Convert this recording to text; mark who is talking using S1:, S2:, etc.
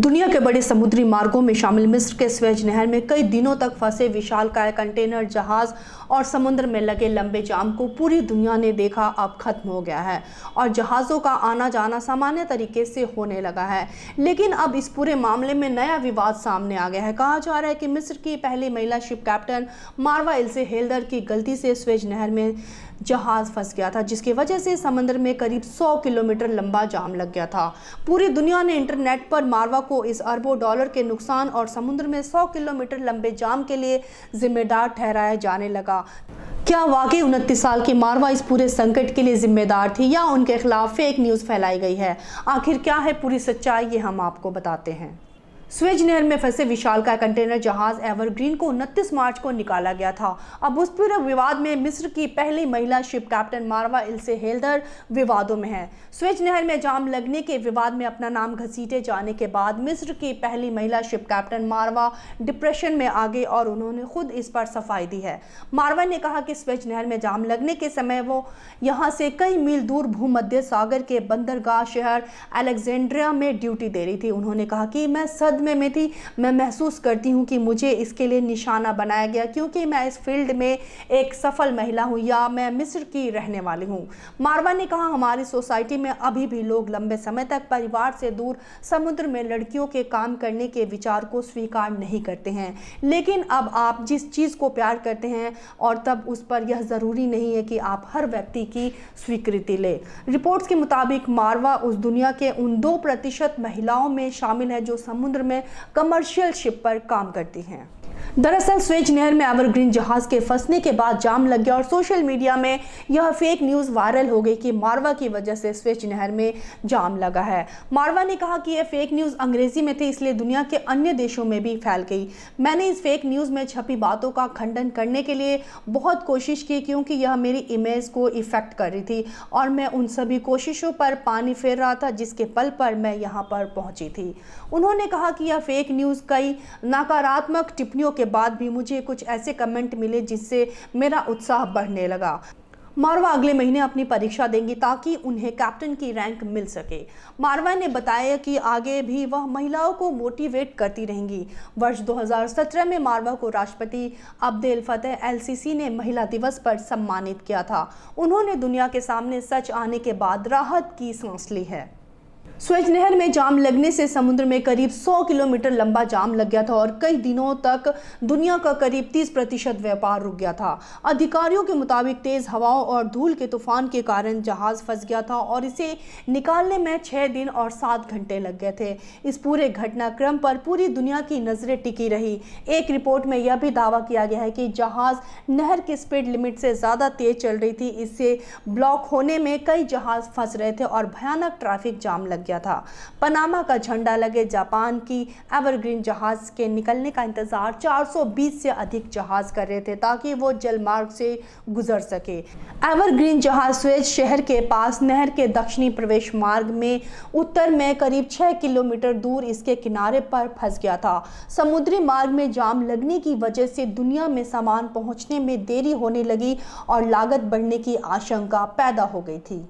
S1: दुनिया के बड़े समुद्री मार्गों में शामिल मिस्र के स्वेज नहर में कई दिनों तक फंसे विशालकाय कंटेनर जहाज और समुद्र में लगे लंबे जाम को पूरी दुनिया ने देखा अब खत्म हो गया है और जहाज़ों का आना जाना सामान्य तरीके से होने लगा है लेकिन अब इस पूरे मामले में नया विवाद सामने आ गया है कहा जा रहा है कि मिस्र की पहली महिला शिप कैप्टन मारवा इल्से हेल्दर की गलती से स्वेज नहर में जहाज़ फंस गया था जिसकी वजह से समंदर में करीब 100 किलोमीटर लंबा जाम लग गया था पूरी दुनिया ने इंटरनेट पर मारवा को इस अरबों डॉलर के नुकसान और समुद्र में 100 किलोमीटर लंबे जाम के लिए जिम्मेदार ठहराया जाने लगा क्या वाकई उनतीस साल की मारवा इस पूरे संकट के लिए जिम्मेदार थी या उनके खिलाफ फेक न्यूज़ फैलाई गई है आखिर क्या है पूरी सच्चाई ये हम आपको बताते हैं स्वेज नहर में फंसे विशाल का कंटेनर जहाज एवरग्रीन को 29 मार्च को निकाला गया था अब उस पूरे विवाद में मिस्र की पहली महिला शिप कैप्टन मारवा इल्से हेल्दर विवादों में है स्वेज नहर में जाम लगने के विवाद में अपना नाम घसीटे जाने के बाद मिस्र की पहली महिला शिप कैप्टन मारवा डिप्रेशन में आ गई और उन्होंने खुद इस पर सफाई दी है मारवा ने कहा कि स्वेज नहर में जाम लगने के समय वो यहाँ से कई मील दूर भूमध्य सागर के बंदरगाह शहर अलेक्जेंड्रिया में ड्यूटी दे रही थी उन्होंने कहा कि मैं सद हद में थी मैं महसूस करती हूँ कि मुझे इसके लिए निशाना बनाया गया क्योंकि मैं इस फील्ड में एक सफल महिला हूँ या मैं मिस्र की रहने वाली हूँ मारवा ने कहा हमारी सोसाइटी में अभी भी लोग लंबे समय तक परिवार से दूर समुद्र में लड़कियों के काम करने के विचार को स्वीकार नहीं करते हैं लेकिन अब आप जिस चीज़ को प्यार करते हैं और तब उस पर यह ज़रूरी नहीं है कि आप हर व्यक्ति की स्वीकृति ले रिपोर्ट्स के मुताबिक मारवा उस दुनिया के उन दो प्रतिशत महिलाओं में शामिल है जो समुद्र में कमर्शियल शिप पर काम करती हैं दरअसल स्वेज नहर में एवरग्रीन जहाज के फंसने के बाद जाम लग गया और सोशल मीडिया में यह फेक न्यूज़ वायरल हो गई कि मारवा की वजह से स्वेज नहर में जाम लगा है मारवा ने कहा कि यह फेक न्यूज़ अंग्रेजी में थी इसलिए दुनिया के अन्य देशों में भी फैल गई मैंने इस फेक न्यूज़ में छपी बातों का खंडन करने के लिए बहुत कोशिश की क्योंकि यह मेरी इमेज को इफ़ेक्ट कर रही थी और मैं उन सभी कोशिशों पर पानी फेर रहा था जिसके पल पर मैं यहाँ पर पहुँची थी उन्होंने कहा कि यह फेक न्यूज़ कई नकारात्मक टिप्पणियों के बाद भी मुझे कुछ ऐसे कमेंट मिले जिससे मेरा उत्साह बढ़ने लगा मारवा अगले महीने अपनी परीक्षा देंगी ताकि उन्हें कैप्टन की रैंक मिल सके मारवा ने बताया कि आगे भी वह महिलाओं को मोटिवेट करती रहेंगी वर्ष 2017 में मारवा को राष्ट्रपति अब्देल फतेह एलसीसी ने महिला दिवस पर सम्मानित किया था उन्होंने दुनिया के सामने सच आने के बाद राहत की सांस ली है स्वेज नहर में जाम लगने से समुद्र में करीब 100 किलोमीटर लंबा जाम लग गया था और कई दिनों तक दुनिया का करीब 30 प्रतिशत व्यापार रुक गया था अधिकारियों के मुताबिक तेज़ हवाओं और धूल के तूफान के कारण जहाज़ फंस गया था और इसे निकालने में छः दिन और सात घंटे लग गए थे इस पूरे घटनाक्रम पर पूरी दुनिया की नज़रें टिकी रही एक रिपोर्ट में यह भी दावा किया गया है कि जहाज़ नहर की स्पीड लिमिट से ज़्यादा तेज़ चल रही थी इससे ब्लॉक होने में कई जहाज़ फंस रहे थे और भयानक ट्रैफिक जाम लग गया किया था पनामा का झंडा लगे जापान की एवरग्रीन जहाज़ के निकलने का इंतज़ार 420 से अधिक जहाज़ कर रहे थे ताकि वो जलमार्ग से गुजर सके एवरग्रीन जहाज़ स्वेज शहर के पास नहर के दक्षिणी प्रवेश मार्ग में उत्तर में करीब छह किलोमीटर दूर इसके किनारे पर फंस गया था समुद्री मार्ग में जाम लगने की वजह से दुनिया में सामान पहुंचने में देरी होने लगी और लागत बढ़ने की आशंका पैदा हो गई थी